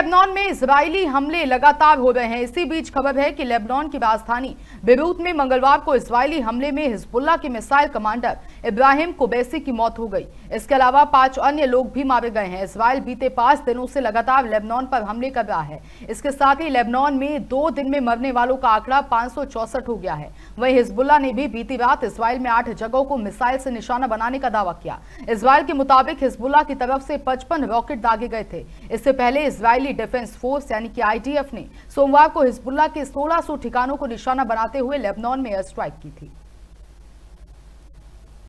Lebanon में Israeli हमले लगातार हो रहे हैं इसी बीच खबर है कि लेबनान की राजधानी बेरूत में मंगलवार को इसराइली हमले में हिजबुल्ला के मिसाइल कमांडर इब्राहिम कुबैसी की मौत हो गई इसके अलावा पांच अन्य लोग भी मारे गए हैं इसराइल बीते पांच दिनों से लगातार लेबनान पर हमले कर रहा है इसके साथ ही लेबनान में दो दिन में मरने वालों का आंकड़ा पांच हो गया है वही हिजबुल्ला ने भी बीती रात इसराइल में आठ जगहों को मिसाइल से निशाना बनाने का दावा किया इसराइल के मुताबिक हिजबुल्ला की तरफ से पचपन रॉकेट दागे गए थे इससे पहले इसराइली इजरायली डिफेंस फोर्स यानी कि आईडीएफ ने सोमवार को हिजबुल्ला के 1600 ठिकानों को निशाना बनाते हुए लेबनान में एयर स्ट्राइक की थी